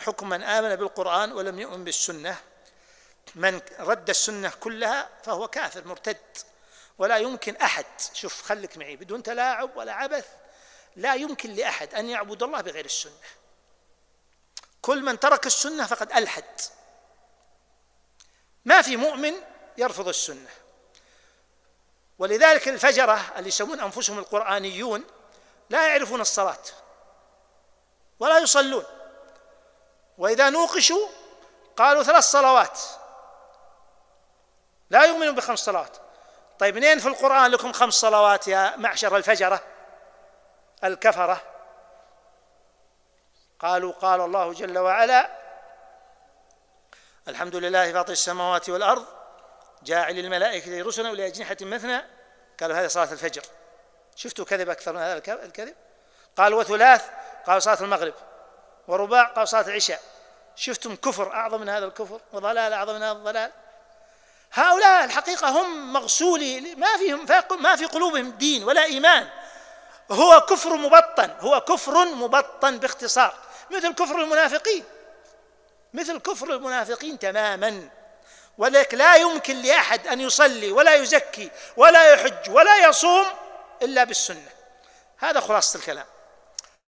حكم من آمن بالقرآن ولم يؤمن بالسنة من رد السنة كلها فهو كافر مرتد ولا يمكن أحد شوف خلك معي بدون تلاعب ولا عبث لا يمكن لأحد أن يعبد الله بغير السنة كل من ترك السنة فقد ألحد ما في مؤمن يرفض السنة ولذلك الفجرة اللي يسمون أنفسهم القرآنيون لا يعرفون الصلاة ولا يصلون وإذا نوقشوا قالوا ثلاث صلوات لا يؤمنون بخمس صلوات طيب منين في القرآن لكم خمس صلوات يا معشر الفجرة الكفرة قالوا قال الله جل وعلا الحمد لله فاطر السماوات والأرض جاعل الملائكة رسلا أولي أجنحة مثنى قالوا هذه صلاة الفجر شفتوا كذب أكثر من هذا الكذب قالوا وثلاث قالوا صلاة المغرب ورباع قالوا صلاة العشاء شفتم كفر أعظم من هذا الكفر وضلال أعظم من هذا الضلال هؤلاء الحقيقة هم مغسولي ما فيهم ما في قلوبهم دين ولا إيمان هو كفر مبطن هو كفر مبطن باختصار مثل كفر المنافقين مثل كفر المنافقين تماما ولك لا يمكن لأحد أن يصلي ولا يزكي ولا يحج ولا يصوم إلا بالسنة هذا خلاصة الكلام